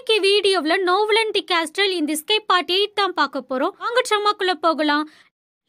இன்னைக்கு வீடியோவில் Novoland the castle இந்த ஸ்கேப் எயிட் தான் பார்க்க போகிறோம் வாங்க சம்மாக்குள்ளே போகலாம்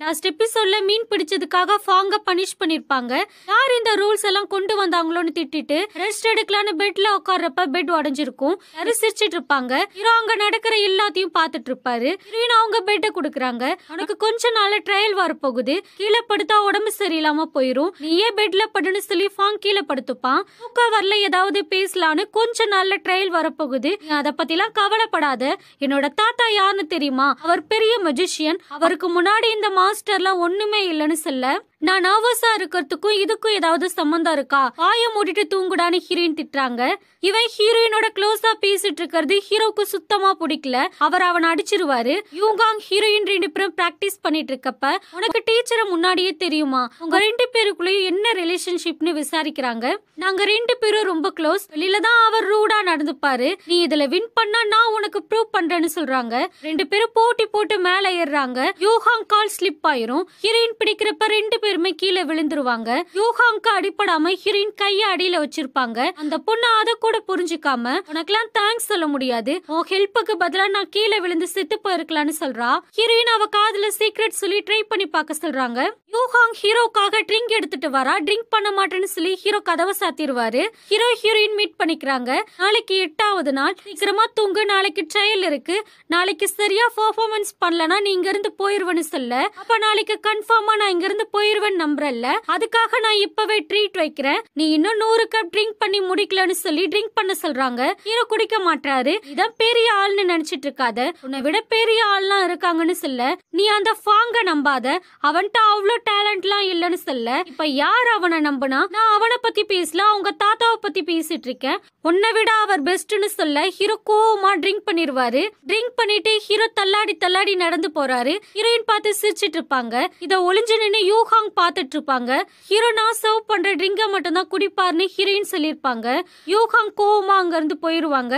லாஸ்ட் எபிசோட்ல மீன் பிடிச்சதுக்காக ஃபாங்க பனிஷ் பண்ணிருப்பாங்க யார் இந்த ரூல்ஸ் எல்லாம் கொண்டு வந்தாங்களோன்னு திட்டிட்டு ரெஸ்ட் எடுக்கலான்னு பெட்ல உட்கார்றப்ப பெட் உடஞ்சிருக்கும் யாரும் சிரிச்சிட்டு இருப்பாங்க ஹீரோ அங்க நடக்கிற எல்லாத்தையும் பாத்துட்டு இருப்பாரு ஹீரோயின் அவங்க பெட்டை கொடுக்குறாங்க உனக்கு கொஞ்ச நாள்ல ட்ரையல் வரப்போகுது கீழே படுத்தா உடம்பு சரியில்லாம போயிரும் ஏன் பெட்ல படுன்னு சொல்லி ஃபாங் கீழே படுத்துப்பான் தூக்கம் வரல ஏதாவது பேசலான்னு கொஞ்ச நாள்ல ட்ரையல் வரப்போகுது அத அதை எல்லாம் கவலைப்படாத என்னோட தாத்தா யாருன்னு தெரியுமா அவர் பெரிய மெஜிஷியன் அவருக்கு முன்னாடி இந்த மா மாஸ்டர்லாம் ஒன்றுமே இல்லைன்னு சொல்ல நான் நர்வஸா இருக்கிறதுக்கும் இதுக்கும் ஏதாவது சம்மந்தம் இருக்கா ஆய மூடிட்டு தூங்குடான்னு ஹீரோயின் திட்டுறாங்க இவன் ஹீரோயினோட க்ளோஸா பேசிட்டு இருக்கிறது ஹீரோக்கு சுத்தமா பிடிக்கல அவர் அவனை அடிச்சிருவாரு யூங்காங் ஹீரோயின் ரெண்டு பேரும் பிராக்டிஸ் பண்ணிட்டு இருக்கப்ப உனக்கு டீச்சரை முன்னாடியே தெரியுமா உங்க ரெண்டு பேருக்குள்ளேயும் என்ன ரிலேஷன்ஷிப்னு விசாரிக்கிறாங்க நாங்க ரெண்டு பேரும் ரொம்ப க்ளோஸ் வெளியில தான் அவர் ரூடா நடந்துப்பாரு நீ இதுல வின் பண்ணா நான் உனக்கு ப்ரூவ் பண்றேன்னு சொல்றாங்க ரெண்டு பேரும் போட்டி போட்டு மேல ஏறுறாங்க யூஹாங் கால் ஸ்லிப் ஆயிரும் ஹீரோயின் பிடிக்கிறப்ப ரெண்டு பேரும் பேருமே கீழே விழுந்துருவாங்க யூஹாங்க்கு அடிப்படாம ஹிரின் கைய அடியில வச்சிருப்பாங்க அந்த பொண்ணு அத கூட புரிஞ்சுக்காம உனக்கெல்லாம் தேங்க்ஸ் சொல்ல முடியாது உன் ஹெல்ப்புக்கு பதிலா நான் கீழே விழுந்து செத்து போயிருக்கலாம்னு சொல்றா ஹிரின் அவ காதுல சீக்ரெட் சொல்லி ட்ரை பண்ணி பார்க்க சொல்றாங்க யூஹாங் ஹீரோக்காக ட்ரிங்க் எடுத்துட்டு வரா ட்ரிங்க் பண்ண மாட்டேன்னு சொல்லி ஹீரோ கதவை சாத்திடுவாரு ஹீரோ ஹீரோயின் மீட் பண்ணிக்கிறாங்க நாளைக்கு எட்டாவது நாள் சீக்கிரமா தூங்கு நாளைக்கு ட்ரையல் இருக்கு நாளைக்கு சரியா பர்ஃபார்மன்ஸ் பண்ணலனா நீ இங்க இருந்து போயிருவேன்னு சொல்ல அப்ப நாளைக்கு கன்ஃபார்மா நான் இங்க இருந்து போயிருவேன் முதியவன் நம்புறல்ல அதுக்காக நான் இப்பவே ட்ரீட் வைக்கிறேன் நீ இன்னும் நூறு கப் ட்ரிங்க் பண்ணி முடிக்கலன்னு சொல்லி ட்ரிங்க் பண்ண சொல்றாங்க ஹீரோ குடிக்க மாட்டாரு இதான் பெரிய ஆள்னு நினைச்சிட்டு இருக்காத உன்னை விட பெரிய ஆள்லாம் இருக்காங்கன்னு சொல்ல நீ அந்த ஃபாங்க நம்பாத அவன்கிட்ட அவ்வளோ எல்லாம் இல்லைன்னு சொல்ல இப்ப யார் அவனை நம்புனா நான் அவனை பத்தி பேசல அவங்க தாத்தாவை பத்தி பேசிட்டு இருக்கேன் உன்னை விட அவர் பெஸ்ட்னு சொல்ல ஹீரோ கோவமா ட்ரிங்க் பண்ணிருவாரு ட்ரிங்க் பண்ணிட்டு ஹீரோ தள்ளாடி தள்ளாடி நடந்து போறாரு ஹீரோயின் பார்த்து சிரிச்சிட்டு இருப்பாங்க இதை ஒளிஞ்சு நின்று யூஹாங் மட்டும் பார்த்துட்டு இருப்பாங்க ஹீரோனா சர்வ் பண்ற ட்ரிங்கை மட்டும்தான் தான் குடிப்பார்னு ஹீரோயின் சொல்லியிருப்பாங்க யூகாங் கோவமா அங்கேருந்து போயிடுவாங்க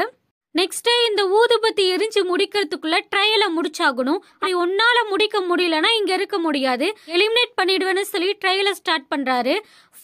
நெக்ஸ்ட் டே இந்த ஊதுபத்தி எரிஞ்சு முடிக்கிறதுக்குள்ள ட்ரையலை முடிச்சாகணும் அப்படி ஒன்னால முடிக்க முடியலன்னா இங்க இருக்க முடியாது எலிமினேட் பண்ணிடுவேன்னு சொல்லி ட்ரையலை ஸ்டார்ட் பண்றாரு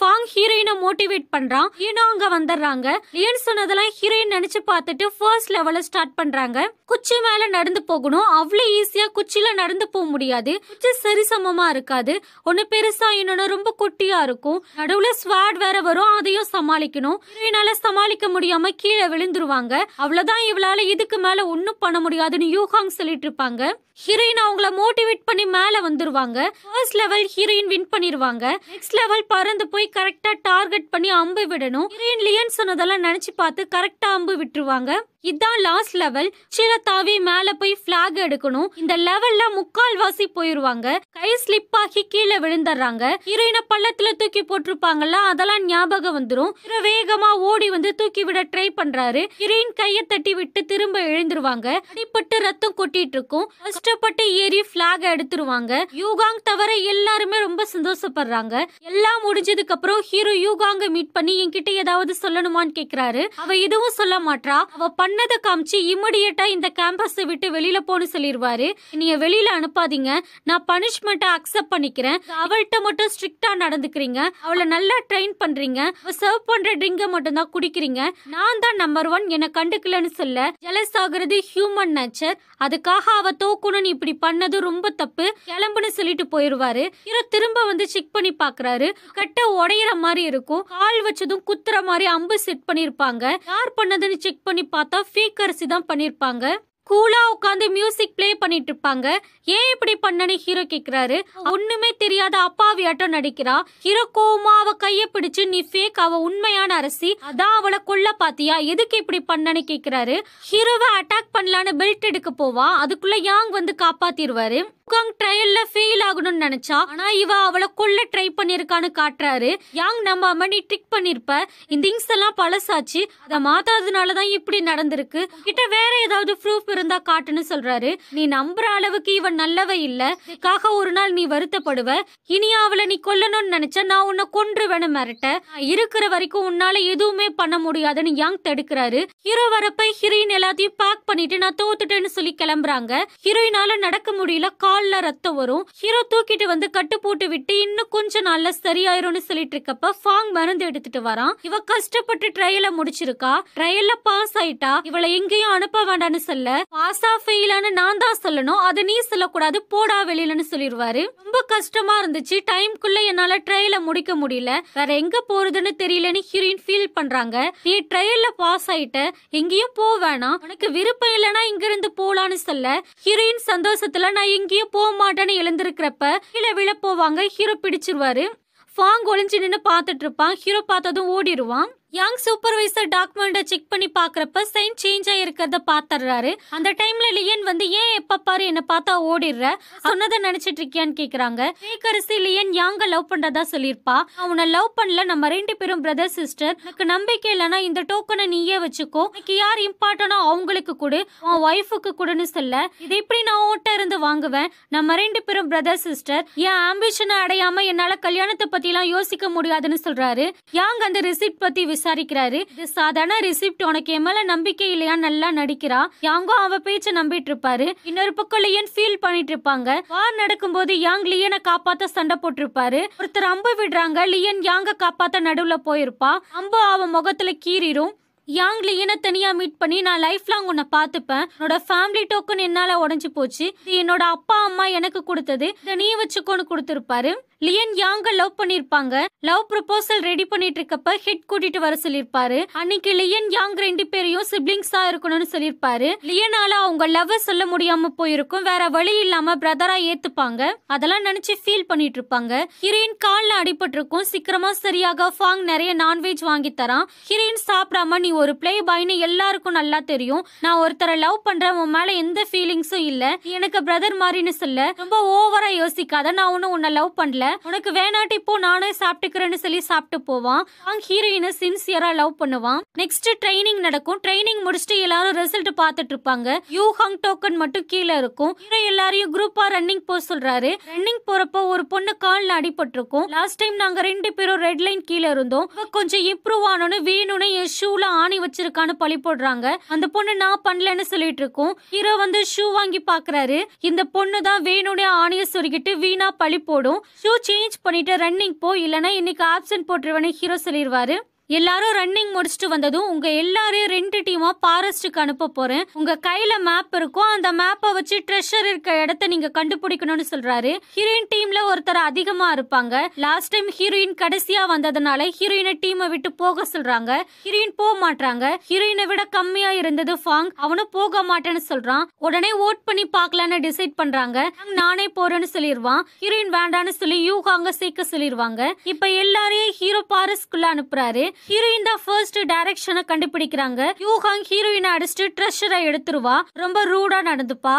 ஃபாங் ஹீரோயினை மோட்டிவேட் பண்றான் ஹீனோ அங்க வந்துடுறாங்க லியன் சொன்னதெல்லாம் ஹீரோயின் நினைச்சு பார்த்துட்டு ஃபர்ஸ்ட் லெவல ஸ்டார்ட் பண்றாங்க குச்சி மேல நடந்து போகணும் அவ்வளோ ஈஸியா குச்சியில நடந்து போக முடியாது குச்சி சரிசமமா இருக்காது ஒன்னு பெருசா இன்னொன்னு ரொம்ப குட்டியா இருக்கும் நடுவுல ஸ்வாட் வேற வரும் அதையும் சமாளிக்கணும் ஹீரோயினால சமாளிக்க முடியாம கீழே விழுந்துருவாங்க அவ்வளவுதான் இவளால இதுக்கு மேல ஒன்னும் பண்ண முடியாதுன்னு யூஹாங் சொல்லிட்டு இருப்பாங்க ஹீரோயின் அவங்கள மோட்டிவேட் பண்ணி மேல வந்துருவாங்க ஃபர்ஸ்ட் லெவல் ஹீரோயின் வின் பண்ணிருவாங்க நெக்ஸ்ட் லெவல் பறந்து போய் கரெக்டா டார்கெட் பண்ணி அம்பு விடணும் ஹீரோயின் லியன் சொன்னதெல்லாம் பார்த்து கரெக்டா அம்பு விட்டுருவாங்க இதான் லாஸ்ட் லெவல் சில தாவி மேல போய் பிளாக் எடுக்கணும் இந்த லெவல்ல முக்கால்வாசி போயிருவாங்க கை ஸ்லிப் ஆகி கீழே விழுந்துடுறாங்க ஹீரோயினை பள்ளத்துல தூக்கி போட்டிருப்பாங்கல்ல அதெல்லாம் ஞாபகம் வந்துடும் வேகமா ஓடி வந்து தூக்கி விட ட்ரை பண்றாரு ஹீரோயின் கையை தட்டி விட்டு திரும்ப எழுந்துருவாங்க அடிப்பட்டு ரத்தம் கொட்டிட்டு இருக்கும் கஷ்டப்பட்டு ஏறி பிளாக எடுத்துருவாங்க யூகாங் தவிர எல்லாருமே ரொம்ப சந்தோஷப்படுறாங்க எல்லாம் முடிஞ்சதுக்கு அப்புறம் ஹீரோ யூகாங்க மீட் பண்ணி என்கிட்ட ஏதாவது சொல்லணுமான்னு கேக்குறாரு அவ எதுவும் சொல்ல மாட்டா அவ பண்ணதை காமிச்சு இமிடியட்டா இந்த கேம்பஸை விட்டு வெளியில போன்னு சொல்லிடுவாரு நீங்க வெளியில அனுப்பாதீங்க நான் பனிஷ்மெண்ட்டை அக்செப்ட் பண்ணிக்கிறேன் அவள்கிட்ட மட்டும் ஸ்ட்ரிக்டா நடந்துக்கிறீங்க அவளை நல்லா ட்ரெயின் பண்றீங்க சர்வ் பண்ற ட்ரிங்கை மட்டும் தான் குடிக்கிறீங்க நான் தான் நம்பர் ஒன் என்னை கண்டுக்கலன்னு சொல்ல ஜெலஸ் ஆகுறது ஹியூமன் நேச்சர் அதுக்காக அவ தோக்கணும்னு இப்படி பண்ணது ரொம்ப தப்பு கிளம்புன்னு சொல்லிட்டு போயிருவாரு ஹீரோ திரும்ப வந்து செக் பண்ணி பாக்குறாரு கட்ட உடையிற மாதிரி இருக்கும் கால் வச்சதும் குத்துற மாதிரி அம்பு செட் பண்ணிருப்பாங்க யார் பண்ணதுன்னு செக் பண்ணி பார்த்தா ஃபேக் அரிசி தான் பண்ணியிருப்பாங்க கூலா உட்காந்து மியூசிக் பிளே பண்ணிட்டு இருப்பாங்க ஏன் இப்படி பண்ணனு ஹீரோ கேக்குறாரு ஒண்ணுமே தெரியாத அப்பாவி ஆட்டம் நடிக்கிறா ஹீரோ கோவமா அவ கைய பிடிச்சு நீ ஃபேக் அவ உண்மையான அரசி அதான் அவளை கொல்ல பாத்தியா எதுக்கு இப்படி பண்ணனு கேக்குறாரு ஹீரோவை அட்டாக் பண்ணலான்னு பெல்ட் எடுக்க போவா அதுக்குள்ள யாங் வந்து காப்பாத்திடுவாரு வுகாங் ட்ரையல்ல ஃபெயில் ஆகணும்னு நினைச்சா ஆனா இவ அவளை கொல்ல ட்ரை பண்ணிருக்கான்னு காட்டுறாரு யாங் நம்ம அம்மனி ட்ரிக் பண்ணிருப்ப இந்த திங்ஸ் எல்லாம் பழசாச்சு அதை மாத்தாததுனாலதான் தான் இப்படி நடந்திருக்கு கிட்ட வேற ஏதாவது ப்ரூஃப் இருந்தா காட்டுன்னு சொல்றாரு நீ நம்புற அளவுக்கு இவன் நல்லவ இல்ல இதுக்காக ஒரு நாள் நீ வருத்தப்படுவ இனி அவளை நீ கொல்லணும்னு நினைச்ச நான் உன்னை கொன்றுவேன மிரட்ட இருக்கிற வரைக்கும் உன்னால எதுவுமே பண்ண முடியாதுன்னு யாங் தடுக்கிறாரு ஹீரோ வரப்ப ஹீரோயின் எல்லாத்தையும் பேக் பண்ணிட்டு நான் தோத்துட்டேன்னு சொல்லி கிளம்புறாங்க ஹீரோயினால நடக்க முடியல கால் கால்ல ரத்தம் வரும் ஹீரோ தூக்கிட்டு வந்து கட்டு போட்டு விட்டு இன்னும் கொஞ்ச நாள்ல சரியாயிரும்னு சொல்லிட்டு இருக்கப்ப ஃபாங் மருந்து எடுத்துட்டு வரான் இவ கஷ்டப்பட்டு ட்ரையல முடிச்சிருக்கா ட்ரையல்ல பாஸ் ஆயிட்டா இவளை எங்கேயும் அனுப்ப வேண்டாம்னு சொல்ல ஆ ஃபெயிலான்னு நான் தான் சொல்லணும் அதை நீ சொல்லக்கூடாது போடா வெளியிலன்னு சொல்லிடுவாரு ரொம்ப கஷ்டமா இருந்துச்சு குள்ள என்னால ட்ரையல முடிக்க முடியல வேற எங்க போறதுன்னு தெரியலன்னு ஹீரோயின் ஃபீல் பண்றாங்க நீ ட்ரையல்ல பாஸ் ஆயிட்ட எங்கேயும் போ வேணாம் உனக்கு விருப்பம் இல்லைன்னா இங்க இருந்து போலான்னு சொல்ல ஹீரோயின் சந்தோஷத்துல நான் எங்கேயும் போக மாட்டேன்னு எழுந்திருக்கிறப்ப கீழே விழ போவாங்க ஹீரோ பிடிச்சிருவாரு ஃபாங் ஒளிஞ்சு நின்று பார்த்துட்டு இருப்பான் ஹீரோ பார்த்ததும் ஓடிடுவான் யங் சூப்பர்வைசர் டாக்குமெண்ட்டை செக் பண்ணி பாக்குறப்ப சைன் சேஞ்ச் ஆகிருக்கிறத பாத்துறாரு அந்த டைம்ல லியன் வந்து ஏன் எப்போ பாரு என்னை பார்த்தா ஓடிடுற சொன்னதை நினச்சிட்டு இருக்கியான்னு கேட்குறாங்க ஏக்கரசி லியன் யாங்க லவ் பண்றதா சொல்லியிருப்பா அவனை லவ் பண்ணல நம்ம ரெண்டு பேரும் பிரதர் சிஸ்டர் எனக்கு நம்பிக்கை இல்லைன்னா இந்த டோக்கனை நீயே வச்சுக்கோ எனக்கு யார் இம்பார்ட்டனோ அவங்களுக்கு கொடு உன் ஒய்ஃபுக்கு கொடுன்னு சொல்ல இது எப்படி நான் ஓட்ட இருந்து வாங்குவேன் நம்ம ரெண்டு பேரும் பிரதர் சிஸ்டர் என் ஆம்பிஷனை அடையாமல் என்னால் கல்யாணத்தை பற்றிலாம் யோசிக்க முடியாதுன்னு சொல்கிறாரு யாங் அந்த ரிசிப்ட் பற்றி விசாரிக்கிறாரு சாதாரண ரிசிப்ட் உனக்கு என் மேல நம்பிக்கை இல்லையா நல்லா நடிக்கிறா யாங்கோ அவ பேச்ச நம்பிட்டு இருப்பாரு இன்னொரு பக்கம் லியன் ஃபீல் பண்ணிட்டு இருப்பாங்க வார் நடக்கும்போது யாங் லியனை காப்பாத்த சண்டை போட்டிருப்பாரு ஒருத்தர் அம்பு விடுறாங்க லியன் யாங்க காப்பாத்த நடுவுல போயிருப்பா அம்பு அவ முகத்துல கீறிடும் யாங் லியனை தனியாக மீட் பண்ணி நான் லைஃப் லாங் உன்னை பார்த்துப்பேன் என்னோட ஃபேமிலி டோக்கன் என்னால் உடஞ்சி போச்சு இது என்னோட அப்பா அம்மா எனக்கு கொடுத்தது இதை நீ வச்சுக்கோன்னு கொடுத்துருப்பாரு லியன் யாங்க லவ் பண்ணிருப்பாங்க லவ் ப்ரொபோசல் ரெடி பண்ணிட்டு இருக்கப்ப ஹிட் கூட்டிட்டு வர சொல்லிருப்பாரு அன்னைக்கு லியன் யாங் ரெண்டு பேரையும் சிப்ளிங்ஸா இருக்கணும்னு சொல்லிருப்பாரு லியனால அவங்க லவ் சொல்ல முடியாம போயிருக்கும் வேற வழி இல்லாம பிரதரா ஏத்துப்பாங்க அதெல்லாம் நினைச்சு ஃபீல் பண்ணிட்டு இருப்பாங்க ஹீரோயின் கால்ல அடிபட்டிருக்கும் சீக்கிரமா சரியாக ஃபாங் நிறைய நான்வெஜ் வாங்கி தரான் ஹீரோயின் சாப்பிடாம நீ ஒரு பிளே பாய்னு எல்லாருக்கும் நல்லா தெரியும் நான் ஒருத்தரை லவ் பண்றேன் உன் மேல எந்த ஃபீலிங்ஸும் இல்ல எனக்கு பிரதர் மாதிரின்னு சொல்ல ரொம்ப ஓவரா யோசிக்காத நான் ஒன்னும் உன்னை லவ் பண்ணல உனக்கு வேணாட்டி இப்போ நானே சாப்பிட்டுக்கிறேன்னு சொல்லி சாப்பிட்டு போவான் அவங்க ஹீரோயினை சின்சியரா லவ் பண்ணுவான் நெக்ஸ்ட் ட்ரைனிங் நடக்கும் ட்ரைனிங் முடிச்சுட்டு எல்லாரும் ரிசல்ட் பார்த்துட்டு இருப்பாங்க யூ ஹாங் டோக்கன் மட்டும் கீழே இருக்கும் ஹீரோ எல்லாரையும் குரூப்பா ரன்னிங் போக சொல்றாரு ரன்னிங் போறப்போ ஒரு பொண்ணு கால்ல அடிபட்டிருக்கும் லாஸ்ட் டைம் நாங்க ரெண்டு பேரும் ரெட் லைன் கீழே இருந்தோம் கொஞ்சம் இம்ப்ரூவ் ஆனோன்னு வேணும்னு என் ஷூல ஆணி வச்சிருக்கான்னு பழி போடுறாங்க அந்த பொண்ணு நான் பண்ணலன்னு சொல்லிட்டு இருக்கோம் ஹீரோ வந்து ஷூ வாங்கி பாக்குறாரு இந்த பொண்ணு தான் வேணும்னு ஆணிய சொருகிட்டு வீணா பழி போடும் ஷூ சேஞ்ச் பண்ணிட்டு ரன்னிங் போ இல்லைன்னா இன்னைக்கு ஆப்ஷன் போட்டுருவேன்னு ஹீரோ சொல்லிடுவாரு எல்லாரும் ரன்னிங் முடிச்சுட்டு வந்ததும் உங்க எல்லாரையும் ரெண்டு டீமா பாரஸ்டுக்கு அனுப்ப போறேன் உங்க கையில மேப் இருக்கும் அந்த மேப்பை வச்சு ட்ரெஷர் இருக்க இடத்த நீங்க கண்டுபிடிக்கணும்னு சொல்றாரு ஹீரோயின் டீம்ல ஒருத்தர் அதிகமா இருப்பாங்க லாஸ்ட் டைம் ஹீரோயின் கடைசியா வந்ததுனால ஹீரோயினை டீமை விட்டு போக சொல்றாங்க ஹீரோயின் போக மாட்டாங்க ஹீரோயினை விட கம்மியா இருந்தது ஃபாங் அவனும் போக மாட்டேன்னு சொல்றான் உடனே ஓட் பண்ணி பார்க்கலான்னு டிசைட் பண்றாங்க நானே போறேன்னு சொல்லிடுவான் ஹீரோயின் வேண்டான்னு சொல்லி யூகாங்க சேர்க்க சொல்லிடுவாங்க இப்ப எல்லாரையும் ஹீரோ பாரஸ்குள்ள அனுப்புறாரு ஹீரோயின் தான் ஃபர்ஸ்ட் டைரக்ஷனை கண்டுபிடிக்கிறாங்க யூஹாங் ஹீரோயினை அடிச்சுட்டு ட்ரெஷரை எடுத்துருவா ரொம்ப ரூடா நடந்துப்பா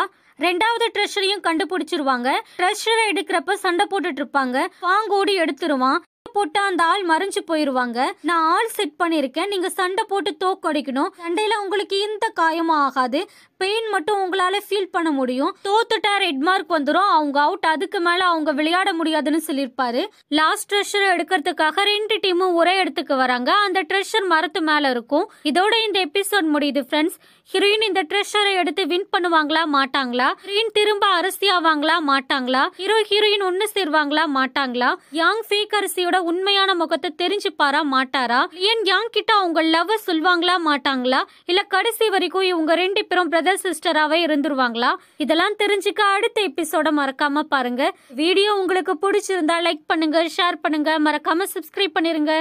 ரெண்டாவது ட்ரெஷரையும் கண்டுபிடிச்சிருவாங்க ட்ரெஷரை எடுக்கிறப்ப சண்டை போட்டுட்டு இருப்பாங்க பாங்கோடி எடுத்துருவான் போட்டா அந்த ஆள் மறைஞ்சு போயிருவாங்க நான் ஆள் செட் பண்ணியிருக்கேன் நீங்க சண்டை போட்டு தோக்கடிக்கணும் சண்டையில உங்களுக்கு எந்த காயமும் ஆகாது பெயின் மட்டும் உங்களால ஃபீல் பண்ண முடியும் தோத்துட்டா ரெட் மார்க் வந்துடும் அவங்க அவுட் அதுக்கு மேல அவங்க விளையாட முடியாதுன்னு சொல்லியிருப்பாரு லாஸ்ட் ட்ரெஷர் எடுக்கிறதுக்காக ரெண்டு டீமும் ஒரே இடத்துக்கு வராங்க அந்த ட்ரெஷர் மரத்து மேல இருக்கும் இதோட இந்த எபிசோட் முடியுது ஃப்ரெண்ட்ஸ் ஹீரோயின் இந்த ட்ரெஷரை எடுத்து வின் பண்ணுவாங்களா மாட்டாங்களா ஹீரோயின் திரும்ப அரசி ஆவாங்களா மாட்டாங்களா ஹீரோ ஹீரோயின் ஒன்னு சேர்வாங்களா மாட்டாங்களா யாங் ஃபேக் அரிசியோட உண்மையான முகத்தை தெரிஞ்சுப்பாரா மாட்டாரா ஏன் யாங் கிட்ட அவங்க லவ் சொல்வாங்களா மாட்டாங்களா இல்ல கடைசி வரைக்கும் இவங்க ரெண்டு பேரும் பிரதர் சிஸ்டராவே இருந்துருவாங்களா இதெல்லாம் தெரிஞ்சுக்க அடுத்த எபிசோட மறக்காம பாருங்க வீடியோ உங்களுக்கு பிடிச்சிருந்தா லைக் பண்ணுங்க ஷேர் பண்ணுங்க மறக்காம சப்ஸ்கிரைப் பண்ணிருங்க